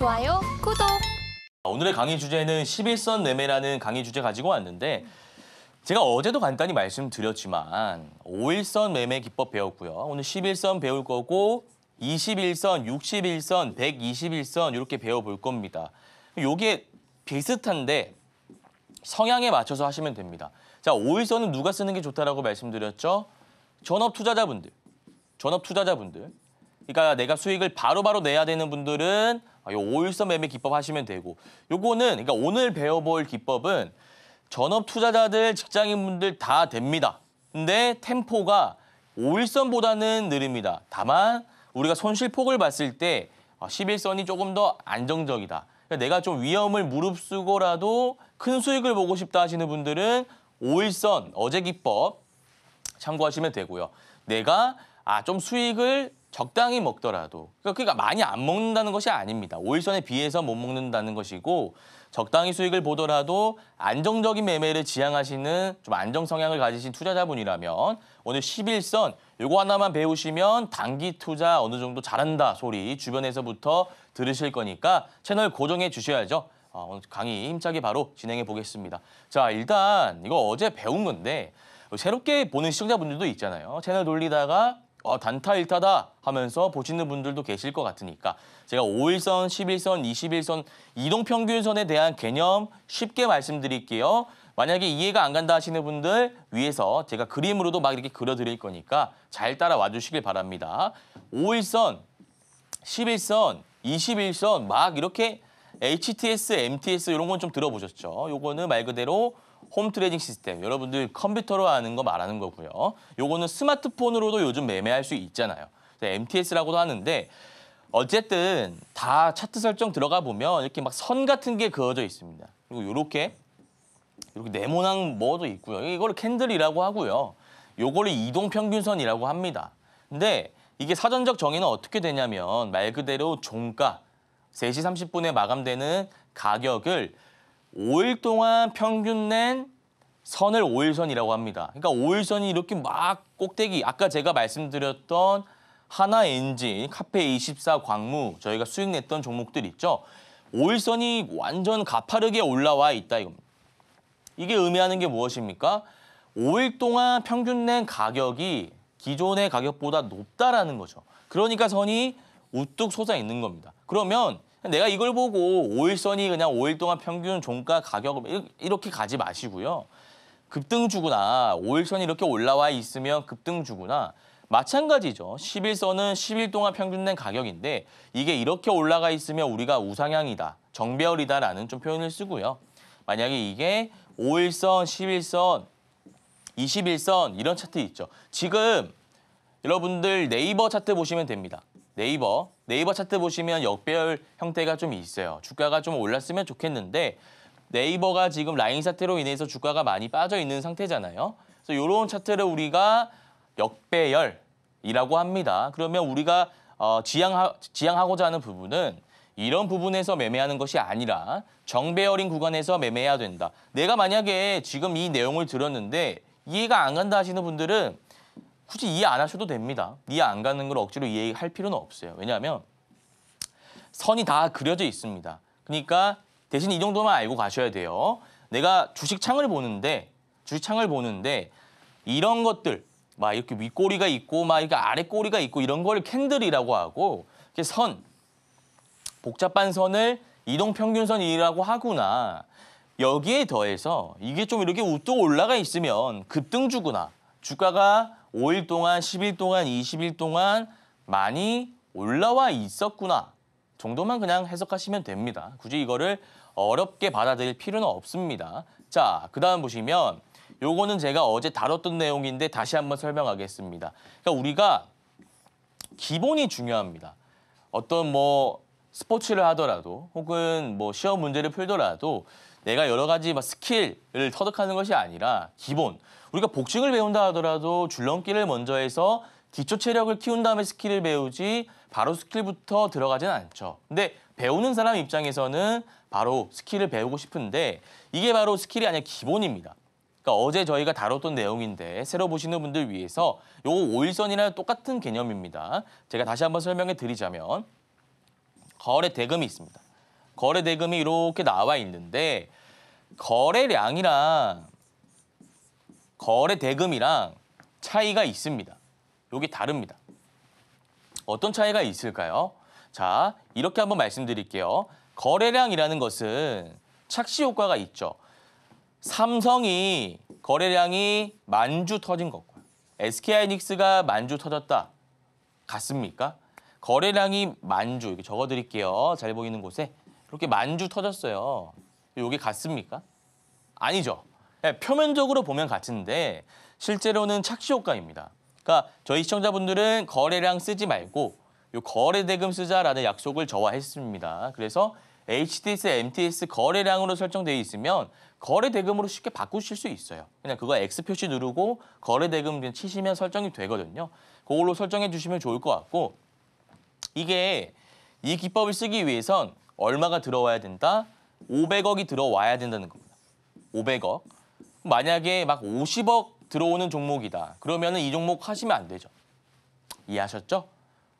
좋아요, 구독! 오늘의 강의 주제는 11선 매매라는 강의 주제 가지고 왔는데 제가 어제도 간단히 말씀드렸지만 5일선 매매 기법 배웠고요. 오늘 11선 배울 거고 21선, 61선, 121선 이렇게 배워볼 겁니다. 요게 비슷한데 성향에 맞춰서 하시면 됩니다. 자, 5일선은 누가 쓰는 게 좋다라고 말씀드렸죠? 전업 투자자분들, 전업 투자자분들. 그러니까 내가 수익을 바로바로 바로 내야 되는 분들은 아, 요 오일선 매매 기법 하시면 되고 요거는 그러니까 오늘 배워볼 기법은 전업 투자자들, 직장인분들 다 됩니다. 근데 템포가 5일선보다는 느립니다. 다만 우리가 손실폭을 봤을 때 11선이 아, 조금 더 안정적이다. 그러니까 내가 좀 위험을 무릅쓰고라도 큰 수익을 보고 싶다 하시는 분들은 5일선 어제 기법 참고하시면 되고요. 내가 아 좀 수익을 적당히 먹더라도 그러니까, 그러니까 많이 안 먹는다는 것이 아닙니다. 오일선에 비해서 못 먹는다는 것이고 적당히 수익을 보더라도 안정적인 매매를 지향하시는 좀 안정 성향을 가지신 투자자분이라면 오늘 11선 요거 하나만 배우시면 단기 투자 어느 정도 잘한다 소리 주변에서부터 들으실 거니까 채널 고정해 주셔야죠. 어, 오늘 강의 힘차게 바로 진행해 보겠습니다. 자 일단 이거 어제 배운 건데 새롭게 보는 시청자분들도 있잖아요. 채널 돌리다가 어, 단타 일타다 하면서 보시는 분들도 계실 것 같으니까 제가 5일선, 11선, 21선 이동평균선에 대한 개념 쉽게 말씀드릴게요. 만약에 이해가 안 간다 하시는 분들 위해서 제가 그림으로도 막 이렇게 그려드릴 거니까 잘 따라와 주시길 바랍니다. 5일선, 11선, 21선 막 이렇게 HTS, MTS 이런 건 좀 들어보셨죠? 요거는 말 그대로 홈 트레이딩 시스템 여러분들 컴퓨터로 아는 거 말하는 거고요. 요거는 스마트폰으로도 요즘 매매할 수 있잖아요. MTS라고도 하는데 어쨌든 다 차트 설정 들어가 보면 이렇게 막 선 같은 게 그어져 있습니다. 그리고 요렇게 이렇게 네모난 뭐도 있고요. 이걸 캔들이라고 하고요. 요거를 이동 평균선이라고 합니다. 근데 이게 사전적 정의는 어떻게 되냐면 말 그대로 종가 3시 30분에 마감되는 가격을 5일 동안 평균 낸 선을 5일선이라고 합니다. 그러니까 5일선이 이렇게 막 꼭대기, 아까 제가 말씀드렸던 하나엔진, 카페24 광무, 저희가 수익 냈던 종목들 있죠. 5일선이 완전 가파르게 올라와 있다 이겁니다. 이게 의미하는 게 무엇입니까? 5일 동안 평균 낸 가격이 기존의 가격보다 높다라는 거죠. 그러니까 선이 우뚝 솟아 있는 겁니다. 그러면 내가 이걸 보고 5일선이 그냥 5일 동안 평균 종가 가격 이렇게 가지 마시고요. 급등주구나. 5일선이 이렇게 올라와 있으면 급등주구나. 마찬가지죠. 1 1선은 10일 동안 평균된 가격인데 이게 이렇게 올라가 있으면 우리가 우상향이다, 정배열이다라는 좀 표현을 쓰고요. 만약에 이게 5일선, 1 1선 21선 이런 차트 있죠. 지금 여러분들 네이버 차트 보시면 됩니다. 네이버 네이버 차트 보시면 역배열 형태가 좀 있어요. 주가가 좀 올랐으면 좋겠는데 네이버가 지금 라인 사태로 인해서 주가가 많이 빠져 있는 상태잖아요. 그래서 이런 차트를 우리가 역배열이라고 합니다. 그러면 우리가 어, 지향하, 지향하고자 하는 부분은 이런 부분에서 매매하는 것이 아니라 정배열인 구간에서 매매해야 된다. 내가 만약에 지금 이 내용을 들었는데 이해가 안 간다 하시는 분들은 굳이 이해 안 하셔도 됩니다. 이해 안 가는 걸 억지로 이해할 필요는 없어요. 왜냐하면 선이 다 그려져 있습니다. 그러니까 대신 이 정도만 알고 가셔야 돼요. 내가 주식 창을 보는데 주식 창을 보는데 이런 것들 막 이렇게 윗꼬리가 있고 막 이렇게 아래 꼬리가 있고 이런 걸 캔들이라고 하고 이렇게 선 복잡한 선을 이동 평균선이라고 하구나. 여기에 더해서 이게 좀 이렇게 우뚝 올라가 있으면 급등주구나. 주가가 5일 동안, 10일 동안, 20일 동안 많이 올라와 있었구나 정도만 그냥 해석하시면 됩니다. 굳이 이거를 어렵게 받아들일 필요는 없습니다. 자, 그 다음 보시면 요거는 제가 어제 다뤘던 내용인데 다시 한번 설명하겠습니다. 그러니까 우리가 기본이 중요합니다. 어떤 뭐 스포츠를 하더라도 혹은 뭐 시험 문제를 풀더라도 내가 여러 가지 막 스킬을 터득하는 것이 아니라 기본 우리가 복싱을 배운다 하더라도 줄넘기를 먼저 해서 기초 체력을 키운 다음에 스킬을 배우지 바로 스킬부터 들어가진 않죠. 근데 배우는 사람 입장에서는 바로 스킬을 배우고 싶은데 이게 바로 스킬이 아니라 기본입니다. 그러니까 어제 저희가 다뤘던 내용인데 새로 보시는 분들 위해서 요 오일선이랑 똑같은 개념입니다. 제가 다시 한번 설명해 드리자면 거래 대금이 있습니다. 거래 대금이 이렇게 나와 있는데 거래량이랑 거래 대금이랑 차이가 있습니다. 여기 다릅니다. 어떤 차이가 있을까요? 자, 이렇게 한번 말씀드릴게요. 거래량이라는 것은 착시 효과가 있죠. 삼성이 거래량이 만주 터진 것과 SK하이닉스가 만주 터졌다. 같습니까? 거래량이 만주, 이렇게 적어드릴게요. 잘 보이는 곳에 이렇게 만주 터졌어요. 이게 같습니까? 아니죠. 예, 표면적으로 보면 같은데 실제로는 착시 효과입니다. 그러니까 저희 시청자분들은 거래량 쓰지 말고 요 거래 대금 쓰자라는 약속을 저와 했습니다. 그래서 HTS, MTS 거래량으로 설정되어 있으면 거래 대금으로 쉽게 바꾸실 수 있어요. 그냥 그거 X 표시 누르고 거래 대금 치시면 설정이 되거든요. 그걸로 설정해 주시면 좋을 것 같고 이게 이 기법을 쓰기 위해선 얼마가 들어와야 된다? 500억이 들어와야 된다는 겁니다. 500억. 만약에 막 50억 들어오는 종목이다. 그러면 이 종목 하시면 안 되죠. 이해하셨죠?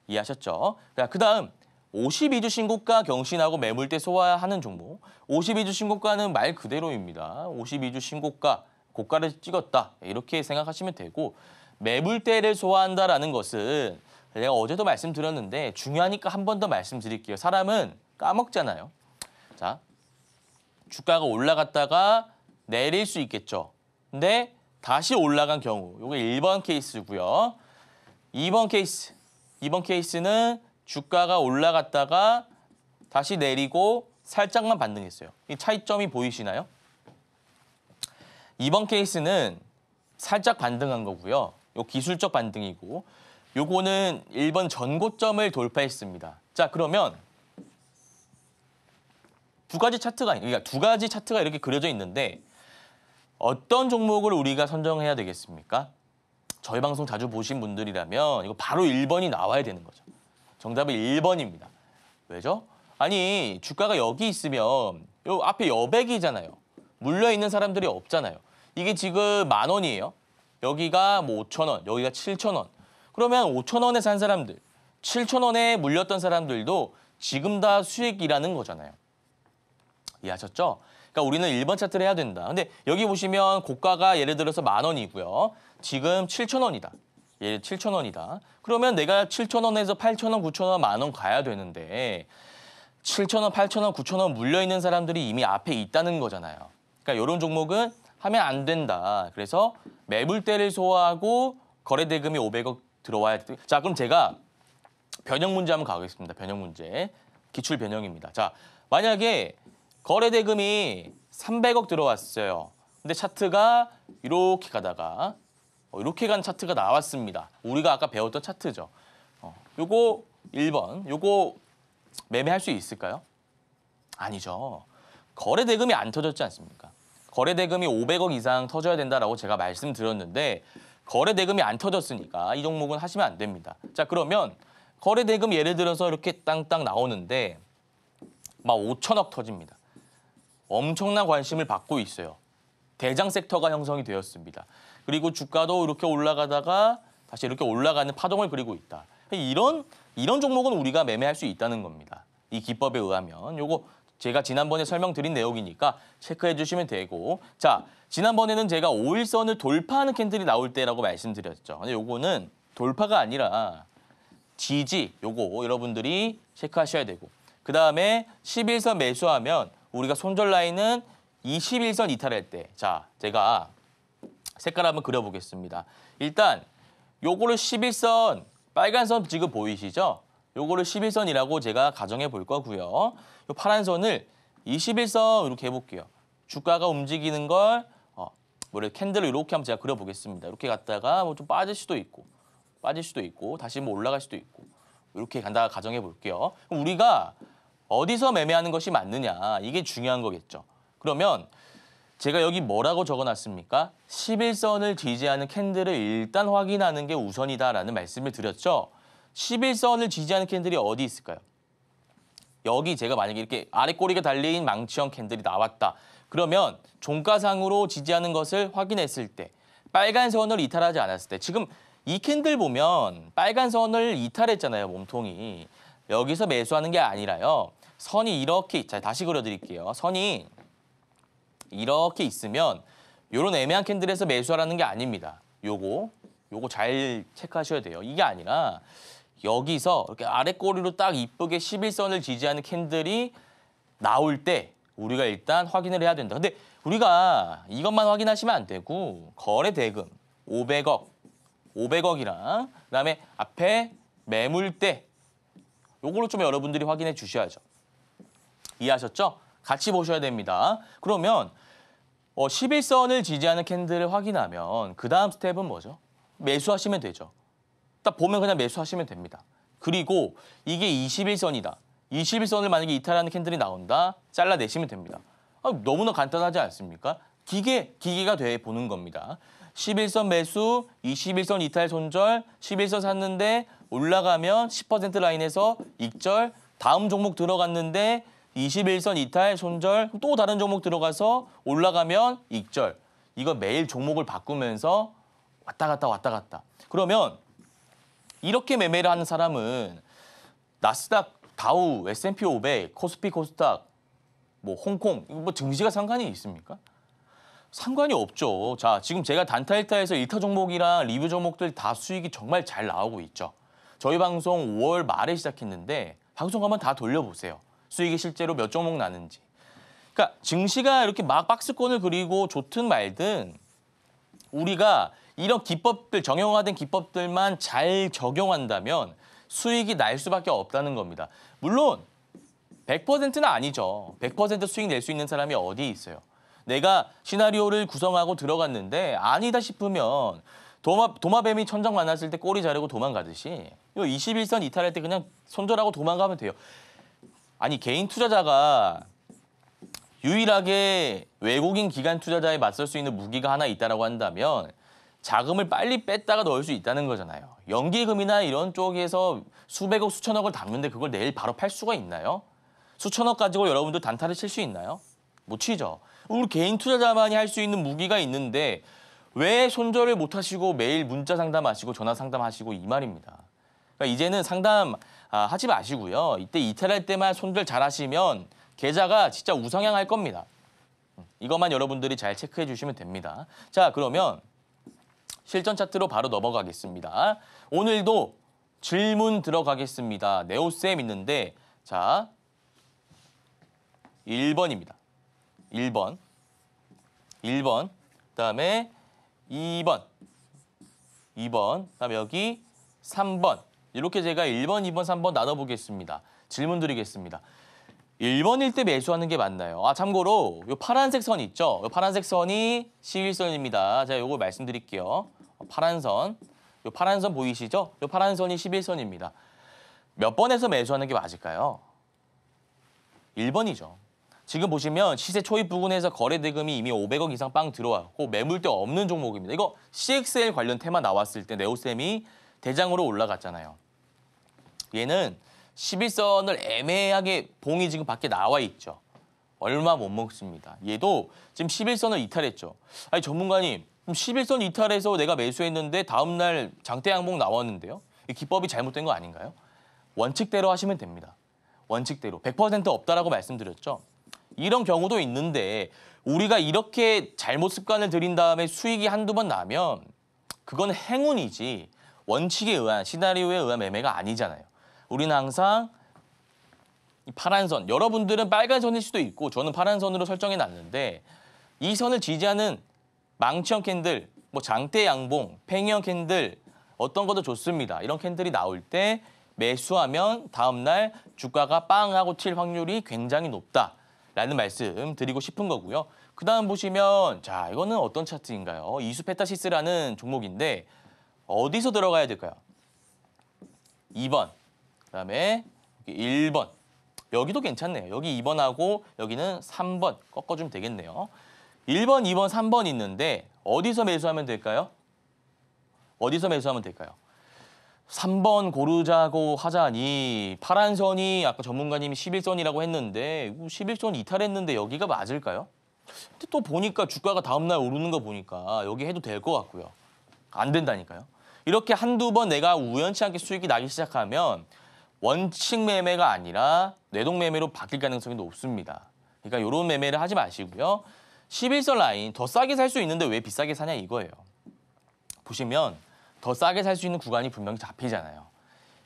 이해하셨죠? 그 다음 52주 신고가 경신하고 매물대 소화하는 종목. 52주 신고가는 말 그대로입니다. 52주 신고가, 고가를 찍었다. 이렇게 생각하시면 되고 매물대를 소화한다라는 것은 내가 어제도 말씀드렸는데 중요하니까 한 번 더 말씀드릴게요. 사람은 까먹잖아요. 자, 주가가 올라갔다가 내릴 수 있겠죠. 근데 다시 올라간 경우, 이게 1번 케이스고요. 2번 케이스, 2번 케이스는 주가가 올라갔다가 다시 내리고 살짝만 반등했어요. 이 차이점이 보이시나요? 2번 케이스는 살짝 반등한 거고요. 요 기술적 반등이고 요거는 1번 전고점을 돌파했습니다. 자, 그러면 두 가지 차트가 그러니까 두 가지 차트가 이렇게 그려져 있는데 어떤 종목을 우리가 선정해야 되겠습니까? 저희 방송 자주 보신 분들이라면 이거 바로 1번이 나와야 되는 거죠. 정답은 1번입니다. 왜죠? 아니 주가가 여기 있으면 요 앞에 여백이잖아요. 물려있는 사람들이 없잖아요. 이게 지금 만 원이에요. 여기가 뭐 5천 원, 여기가 7천 원. 그러면 5천 원에 산 사람들, 7천 원에 물렸던 사람들도 지금 다 수익이라는 거잖아요. 이해하셨죠? 그러니까 우리는 1번 차트를 해야 된다. 근데 여기 보시면 고가가 예를 들어서 만 원이고요. 지금 7천 원이다. 예, 7천 원이다. 그러면 내가 7천 원에서 8천 원, 9천 원, 만 원 가야 되는데 7천 원, 8천 원, 9천 원 물려 있는 사람들이 이미 앞에 있다는 거잖아요. 그러니까 이런 종목은 하면 안 된다. 그래서 매물 대를 소화하고 거래 대금이 500억 들어와야 돼. 자, 그럼 제가 변형 문제 한번 가겠습니다. 변형 문제. 기출 변형입니다. 자, 만약에 거래 대금이 300억 들어왔어요. 근데 차트가 이렇게 가다가 어, 이렇게 간 차트가 나왔습니다. 우리가 아까 배웠던 차트죠. 어, 요거 1번, 요거 매매할 수 있을까요? 아니죠. 거래 대금이 안 터졌지 않습니까? 거래 대금이 500억 이상 터져야 된다라고 제가 말씀드렸는데 거래 대금이 안 터졌으니까 이 종목은 하시면 안 됩니다. 자 그러면 거래 대금 예를 들어서 이렇게 땅땅 나오는데 막 5천억 터집니다. 엄청난 관심을 받고 있어요. 대장 섹터가 형성이 되었습니다. 그리고 주가도 이렇게 올라가다가 다시 이렇게 올라가는 파동을 그리고 있다. 이런 이런 종목은 우리가 매매할 수 있다는 겁니다. 이 기법에 의하면 요거 제가 지난번에 설명드린 내용이니까 체크해 주시면 되고 자 지난번에는 제가 5일선을 돌파하는 캔들이 나올 때라고 말씀드렸죠. 근데 요거는 돌파가 아니라 지지 요거 여러분들이 체크하셔야 되고 그 다음에 11선 매수하면 우리가 손절 라인은 21선 이탈할 때. 자, 제가 색깔 한번 그려보겠습니다. 일단 요거를 11선, 빨간 선 지금 보이시죠? 요거를 11선이라고 제가 가정해 볼 거고요. 요 파란 선을 21선 이렇게 해볼게요. 주가가 움직이는 걸 어, 뭐 캔들을 이렇게 한번 제가 그려보겠습니다. 이렇게 갔다가 뭐 좀 빠질 수도 있고 빠질 수도 있고 다시 뭐 올라갈 수도 있고 이렇게 간다 가정해 볼게요. 우리가 어디서 매매하는 것이 맞느냐 이게 중요한 거겠죠. 그러면 제가 여기 뭐라고 적어놨습니까? 11선을 지지하는 캔들을 일단 확인하는 게 우선이다라는 말씀을 드렸죠. 11선을 지지하는 캔들이 어디 있을까요? 여기 제가 만약에 이렇게 아래 꼬리가 달린 망치형 캔들이 나왔다. 그러면 종가상으로 지지하는 것을 확인했을 때 빨간 선을 이탈하지 않았을 때 지금 이 캔들 보면 빨간 선을 이탈했잖아요, 몸통이. 여기서 매수하는 게 아니라요. 선이 이렇게 자 다시 그려드릴게요. 선이 이렇게 있으면 이런 애매한 캔들에서 매수하라는 게 아닙니다. 요거 요거 잘 체크하셔야 돼요. 이게 아니라 여기서 이렇게 아래 꼬리로 딱 이쁘게 11선을 지지하는 캔들이 나올 때 우리가 일단 확인을 해야 된다. 근데 우리가 이것만 확인하시면 안 되고 거래 대금 500억, 500억이랑 그다음에 앞에 매물대 요걸로좀 여러분들이 확인해 주셔야죠. 이해하셨죠? 같이 보셔야 됩니다. 그러면 어, 11선을 지지하는 캔들을 확인하면 그 다음 스텝은 뭐죠? 매수하시면 되죠. 딱 보면 그냥 매수하시면 됩니다. 그리고 이게 21선이다. 21선을 만약에 이탈하는 캔들이 나온다. 잘라내시면 됩니다. 아, 너무나 간단하지 않습니까? 기계, 기계가 돼 보는 겁니다. 11선 매수, 21선 이탈 손절, 11선 샀는데 올라가면 10% 라인에서 익절, 다음 종목 들어갔는데 21선 이탈, 손절, 또 다른 종목 들어가서 올라가면 익절. 이거 매일 종목을 바꾸면서 왔다 갔다 왔다 갔다. 그러면 이렇게 매매를 하는 사람은 나스닥, 다우, S&P 500, 코스피, 코스닥, 뭐 홍콩, 뭐 증시가 상관이 있습니까? 상관이 없죠. 자, 지금 제가 단타 일타에서 일타 종목이랑 리뷰 종목들 다 수익이 정말 잘 나오고 있죠. 저희 방송 5월 말에 시작했는데 방송 한번 다 돌려보세요. 수익이 실제로 몇 종목 나는지. 그러니까 증시가 이렇게 막 박스권을 그리고 좋든 말든 우리가 이런 기법들 정형화된 기법들만 잘 적용한다면 수익이 날 수밖에 없다는 겁니다. 물론 100%는 아니죠. 100% 수익 낼 수 있는 사람이 어디 있어요. 내가 시나리오를 구성하고 들어갔는데 아니다 싶으면 도마, 도마뱀이 천장 만났을 때 꼬리 자르고 도망가듯이 이 21선 이탈할 때 그냥 손절하고 도망가면 돼요. 아니 개인 투자자가 유일하게 외국인 기관 투자자에 맞설 수 있는 무기가 하나 있다고 라 한다면 자금을 빨리 뺐다가 넣을 수 있다는 거잖아요. 연기금이나 이런 쪽에서 수백억, 수천억을 담는데 그걸 내일 바로 팔 수가 있나요? 수천억 가지고 여러분들 단타를 칠 수 있나요? 못 치죠. 우리 개인 투자자만이 할 수 있는 무기가 있는데 왜 손절을 못 하시고 매일 문자 상담하시고 전화 상담하시고 이 말입니다. 그러니까 이제는 상담 아, 하지 마시고요. 이때 이탈할 때만 손절 잘하시면 계좌가 진짜 우상향할 겁니다. 음, 이것만 여러분들이 잘 체크해 주시면 됩니다. 자, 그러면 실전 차트로 바로 넘어가겠습니다. 오늘도 질문 들어가겠습니다. 네오쌤 있는데 자, 1번입니다. 1번. 1번. 그다음에 2번. 2번. 그다음에 여기 3번. 이렇게 제가 1번, 2번, 3번 나눠보겠습니다. 질문 드리겠습니다. 1번일 때 매수하는 게 맞나요? 아 참고로 이 파란색 선 있죠? 이 파란색 선이 1 1선입니다 제가 요걸 말씀드릴게요. 파란 선, 이 파란 선 보이시죠? 이 파란 선이 11선입니다. 몇 번에서 매수하는 게 맞을까요? 1번이죠. 지금 보시면 시세 초입 부근에서 거래 대금이 이미 500억 이상 빵 들어왔고 매물대 없는 종목입니다. 이거 CXL 관련 테마 나왔을 때 네오쌤이 대장으로 올라갔잖아요. 얘는 11선을 애매하게 봉이 지금 밖에 나와 있죠. 얼마 못 먹습니다. 얘도 지금 11선을 이탈했죠. 아니 전문가님, 11선 이탈해서 내가 매수했는데 다음날 장대 양봉 나왔는데요. 이 기법이 잘못된 거 아닌가요? 원칙대로 하시면 됩니다. 원칙대로 100% 없다라고 말씀드렸죠. 이런 경우도 있는데 우리가 이렇게 잘못 습관을 들인 다음에 수익이 한두 번 나면 그건 행운이지 원칙에 의한 시나리오에 의한 매매가 아니잖아요. 우리는 항상 이 파란 선, 여러분들은 빨간 선일 수도 있고 저는 파란 선으로 설정해 놨는데 이 선을 지지하는 망치형 캔들, 뭐 장대 양봉, 팽이형 캔들 어떤 것도 좋습니다. 이런 캔들이 나올 때 매수하면 다음날 주가가 빵 하고 튈 확률이 굉장히 높다라는 말씀 드리고 싶은 거고요. 그 다음 보시면 자 이거는 어떤 차트인가요? 이수 페타시스라는 종목인데 어디서 들어가야 될까요? 2번. 그다음에 1번. 여기도 괜찮네요. 여기 2번하고 여기는 3번 꺾어주면 되겠네요. 1번, 2번, 3번 있는데 어디서 매수하면 될까요? 어디서 매수하면 될까요? 3번 고르자고 하자니 파란 선이 아까 전문가님이 11선이라고 했는데 11선 이탈했는데 여기가 맞을까요? 근데 또 보니까 주가가 다음날 오르는 거 보니까 여기 해도 될 것 같고요. 안 된다니까요. 이렇게 한두 번 내가 우연치 않게 수익이 나기 시작하면 원칙 매매가 아니라 뇌동 매매로 바뀔 가능성이 높습니다. 그러니까 이런 매매를 하지 마시고요. 11선 라인 더 싸게 살 수 있는데 왜 비싸게 사냐 이거예요. 보시면 더 싸게 살 수 있는 구간이 분명히 잡히잖아요.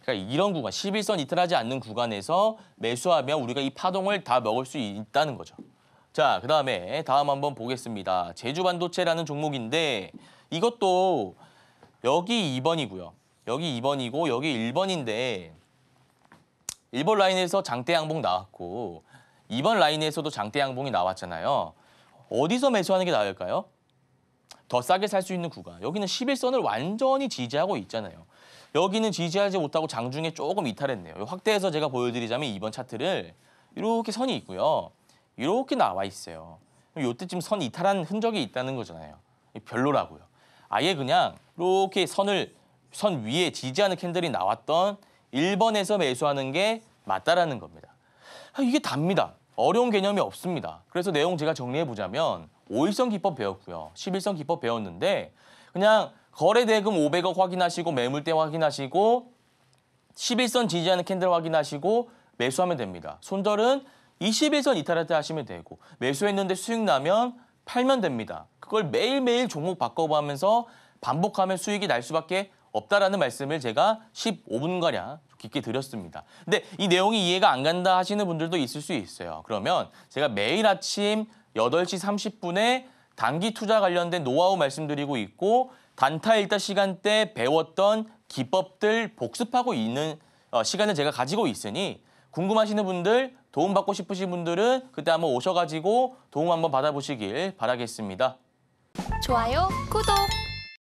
그러니까 이런 구간, 11선 이탈하지 않는 구간에서 매수하면 우리가 이 파동을 다 먹을 수 있다는 거죠. 자, 그 다음에 다음 한번 보겠습니다. 제주 반도체라는 종목인데 이것도 여기 2번이고요. 여기 2번이고 여기 1번인데 1번 라인에서 장대 양봉 나왔고 2번 라인에서도 장대 양봉이 나왔잖아요. 어디서 매수하는 게 나을까요? 더 싸게 살 수 있는 구간. 여기는 11선을 완전히 지지하고 있잖아요. 여기는 지지하지 못하고 장중에 조금 이탈했네요. 확대해서 제가 보여드리자면 2번 차트를 이렇게 선이 있고요. 이렇게 나와 있어요. 이때쯤 선 이탈한 흔적이 있다는 거잖아요. 별로라고요. 아예 그냥 이렇게 선을 선 위에 지지하는 캔들이 나왔던 1번에서 매수하는 게 맞다라는 겁니다. 아, 이게 답니다. 어려운 개념이 없습니다. 그래서 내용 제가 정리해보자면 5일선 기법 배웠고요. 11선 기법 배웠는데 그냥 거래대금 500억 확인하시고 매물대 확인하시고 11선 지지하는 캔들 확인하시고 매수하면 됩니다. 손절은 21선 이탈할 때 하시면 되고 매수했는데 수익 나면 팔면 됩니다. 그걸 매일매일 종목 바꿔보면서 반복하면 수익이 날 수밖에 없다라는 말씀을 제가 15분가량 깊게 드렸습니다. 근데 이 내용이 이해가 안 간다 하시는 분들도 있을 수 있어요. 그러면 제가 매일 아침 8시 30분에 단기 투자 관련된 노하우 말씀드리고 있고 단타 일타 시간대 배웠던 기법들 복습하고 있는 어, 시간을 제가 가지고 있으니 궁금하시는 분들 도움받고 싶으신 분들은 그때 한번 오셔가지고 도움 한번 받아보시길 바라겠습니다. 좋아요, 구독!